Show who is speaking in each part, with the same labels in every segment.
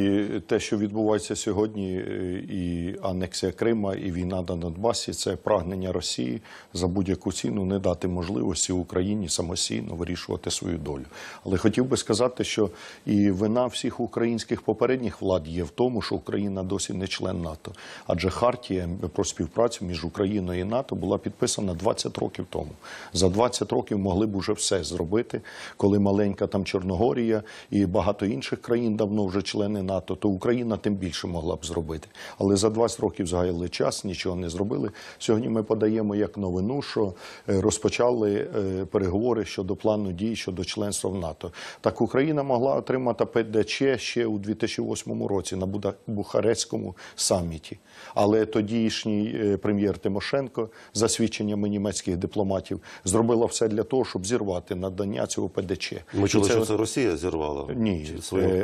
Speaker 1: І те, що відбувається сьогодні, е, і анексія Крима, і війна на Донбасі, це прагнення Росії за будь-яку ціну не дати можливості Україні самостійно вирішувати свою долю. Але хотів би сказати, що і вина всіх українських попередніх влад є в тому, що Україна досі не член НАТО, адже хартія про співпрацю між Україною і НАТО була підписана 20 років тому. За 20 років могли б уже все зробити, коли маленька там Чорногорія і багато інших країн давно вже члени. НАТО, то Україна тим більше могла б зробити. Але за 20 років згаяли час, нічого не зробили. Сьогодні ми подаємо як новину, що е, розпочали е, переговори щодо плану дій щодо членства в НАТО. Так Україна могла отримати ПДЧ ще у 2008 році на Бухарецькому саміті. Але тодішній е, прем'єр Тимошенко, за свідченнями німецьких дипломатів, зробила все для того, щоб зірвати надання цього ПДЧ. Ми чули, це... що це Росія зірвала ні. Своїм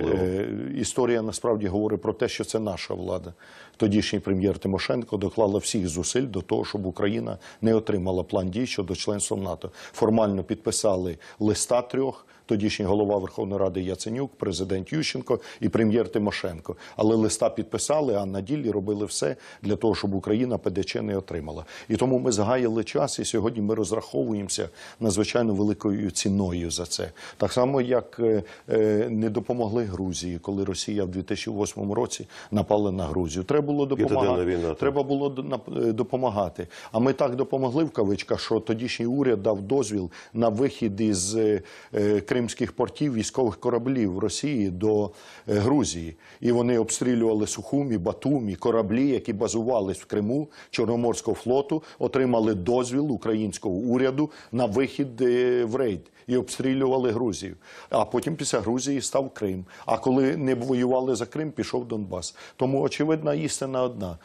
Speaker 1: історія історія насправді говорить про те, що це наша влада. Тодішній прем'єр Тимошенко доклала всіх зусиль до того, щоб Україна не отримала план дій щодо членства в НАТО. Формально підписали листа трьох тодішній голова Верховної Ради Яценюк, президент Ющенко і прем'єр Тимошенко. Але листа підписали, а на ділі робили все для того, щоб Україна ПДЧ не отримала. І тому ми згаяли час, і сьогодні ми розраховуємося надзвичайно великою ціною за це. Так само, як е, е, не допомогли Грузії, коли Росія в 2008 році напала на Грузію. Треба було допомагати. Треба було е, допомагати. А ми так допомогли в кавичках, що тодішній уряд дав дозвіл на вихід із країни кримських портів військових кораблів Росії до е, Грузії, і вони обстрілювали Сухумі, Батумі, кораблі, які базувались в Криму Чорноморського флоту, отримали дозвіл українського уряду на вихід е, в рейд і обстрілювали Грузію. А потім після Грузії став Крим. А коли не воювали за Крим, пішов Донбас. Тому очевидна істина одна: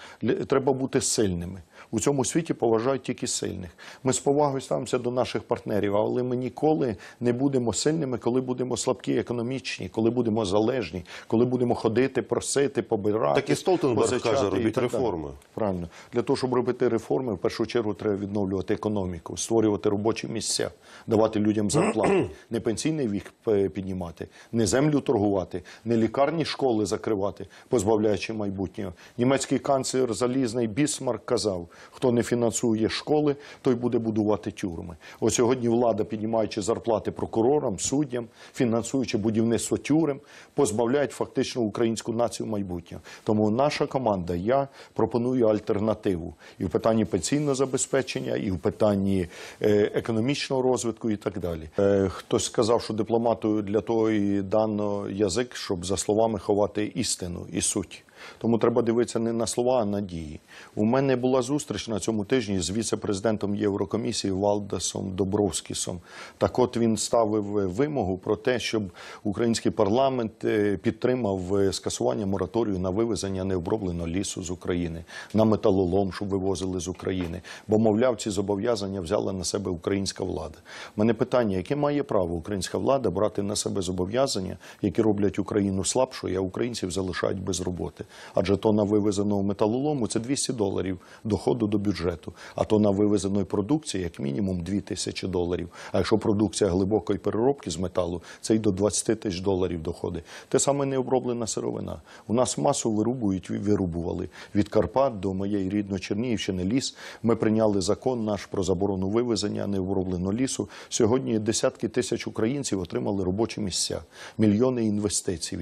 Speaker 1: треба бути сильними. У цьому світі поважають тільки сильних. Ми з повагою ставимося до наших партнерів, але ми ніколи не будемо сильними, коли будемо слабкі, економічні, коли будемо залежні, коли будемо ходити, просити, побирати. Так і Столтенберг каже, робіть реформи. Правильно для того, щоб робити реформи, в першу чергу треба відновлювати економіку, створювати робочі місця, давати людям зарплати, не пенсійний вік е, піднімати, не землю торгувати, не лікарні школи закривати, позбавляючи майбутнього. Німецький канцлер залізний бісмарк казав. Хто не фінансує школи, той буде будувати тюрми. Ось сьогодні влада, піднімаючи зарплати прокурорам, суддям, фінансуючи будівництво тюрем, позбавляють фактично українську націю майбутнього. Тому наша команда, я пропоную альтернативу і в питанні пенсійного забезпечення, і в питанні е, економічного розвитку, і так далі. Е, хтось сказав, що дипломату для того і дано язик, щоб за словами ховати істину і суть. Тому треба дивитися не на слова, а на дії. У мене була зустріч на цьому тижні з віце-президентом Єврокомісії Валдасом Добровськісом. Так, от він ставив вимогу про те, щоб український парламент е, підтримав е, скасування мораторію на вивезення необробленого лісу з України, на металолом, щоб вивозили з України. Бо, мовляв, ці зобов'язання взяла на себе українська влада. У мене питання: яке має право українська влада брати на себе зобов'язання, які роблять Україну слабшою, а українців залишають без роботи? Адже тона вивезеного металолому це 200 доларів доходу до бюджету. А тона вивезеної продукції як мінімум 2 тисячі доларів. А якщо продукція глибокої переробки з металу, це й до 20 тисяч доларів доходи. Те саме необроблена сировина. У нас масу вирубують вирубували від Карпат до моєї рідної Чернігівщини. Ліс ми прийняли закон наш про заборону вивезення необробленого лісу. Сьогодні десятки тисяч українців отримали робочі місця, мільйони інвестицій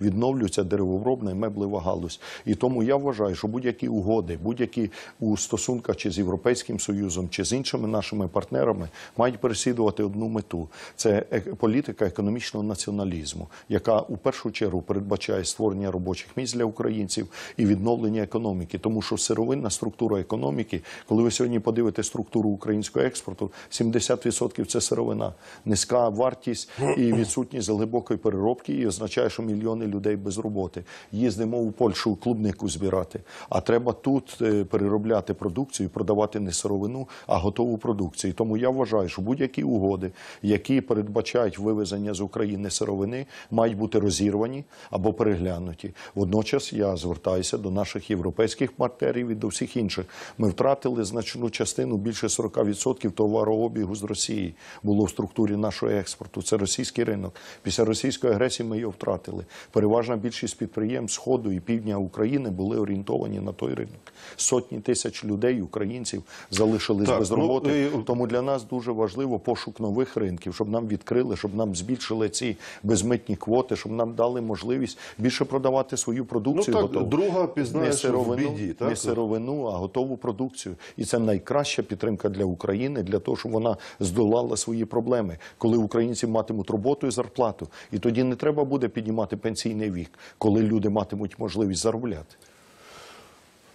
Speaker 1: відновлюються деревообробне меблево нафтова галузь. І тому я вважаю, що будь-які угоди, будь-які у стосунках чи з європейським союзом, чи з іншими нашими партнерами мають переслідувати одну мету: це політика економічного націоналізму, яка у першу чергу передбачає створення робочих місць для українців і відновлення економіки, тому що сировинна структура економіки, коли ви сьогодні подивите структуру українського експорту, 70% це сировина, низька вартість і відсутність глибокої переробки, і означає, що мільйони людей без роботи їздимо у Польщу клубнику збирати, а треба тут е, переробляти продукцію, продавати не сировину, а готову продукцію. Тому я вважаю, що будь-які угоди, які передбачають вивезення з України сировини, мають бути розірвані або переглянуті. Водночас я звертаюся до наших європейських партнерів і до всіх інших. Ми втратили значну частину більше 40% товарообігу з Росії було в структурі нашого експорту. Це російський ринок. Після російської агресії ми його втратили. Переважна більшість підприємств сходу і півдня України були орієнтовані на той ринок. Сотні тисяч людей, українців, залишились так, без ну, роботи. Ну, Тому для нас дуже важливо пошук нових ринків, щоб нам відкрили, щоб нам збільшили ці безмитні квоти, щоб нам дали можливість більше продавати свою продукцію. Ну, так, готову. друга пізнає не сировину, в біді, так? не сировину, а готову продукцію. І це найкраща підтримка для України, для того, щоб вона здолала свої проблеми, коли українці матимуть роботу і зарплату. І тоді не треба буде піднімати пенсійний вік, коли люди матимуть можливість заробляти.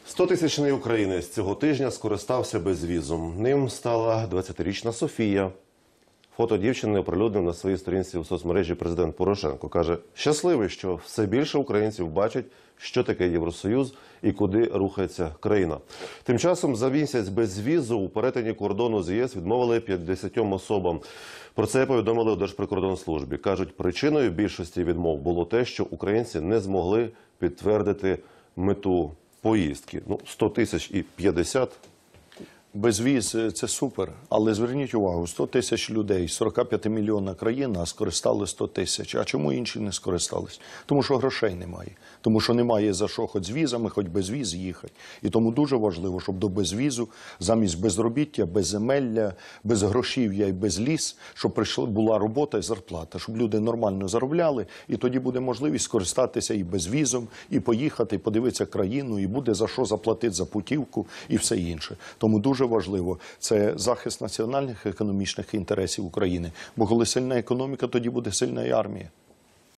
Speaker 1: Стотисячний українець цього тижня скористався безвізом. Ним стала 20-річна Софія. Фото дівчини оприлюднив на своїй сторінці у соцмережі президент Порошенко. Каже, щасливий, що все більше українців бачать, що таке Євросоюз і куди рухається країна. Тим часом за місяць без візу у перетині кордону з ЄС відмовили 50 особам. Про це повідомили у Держприкордонслужбі. кажуть, причиною більшості відмов було те, що українці не змогли підтвердити мету поїздки. Ну, 100 тисяч і 50 Безвіз е, це супер, але зверніть увагу: 100 тисяч людей, 45 мільйона країна скористали 100 тисяч. А чому інші не скористались? Тому що грошей немає, тому що немає за що хоч з візами, хоч без віз їхати. І тому дуже важливо, щоб до безвізу, замість безробіття, безземелля, без грошів'я і без ліс, щоб прийшла була робота і зарплата, щоб люди нормально заробляли, і тоді буде можливість скористатися і безвізом, і поїхати, і подивитися країну, і буде за що заплатити за путівку і все інше. Тому дуже дуже важливо це захист національних економічних інтересів України. Бо коли сильна економіка, тоді буде сильна і армія.